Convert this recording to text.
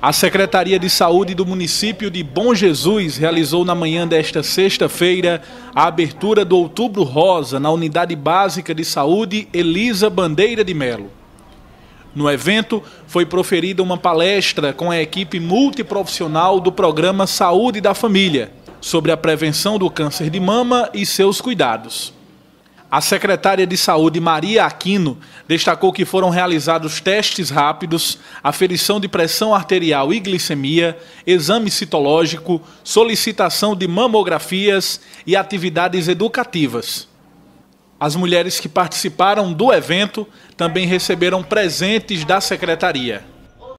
A Secretaria de Saúde do município de Bom Jesus realizou na manhã desta sexta-feira a abertura do Outubro Rosa na Unidade Básica de Saúde Elisa Bandeira de Melo. No evento, foi proferida uma palestra com a equipe multiprofissional do programa Saúde da Família sobre a prevenção do câncer de mama e seus cuidados. A secretária de Saúde, Maria Aquino, destacou que foram realizados testes rápidos, aferição de pressão arterial e glicemia, exame citológico, solicitação de mamografias e atividades educativas. As mulheres que participaram do evento também receberam presentes da secretaria.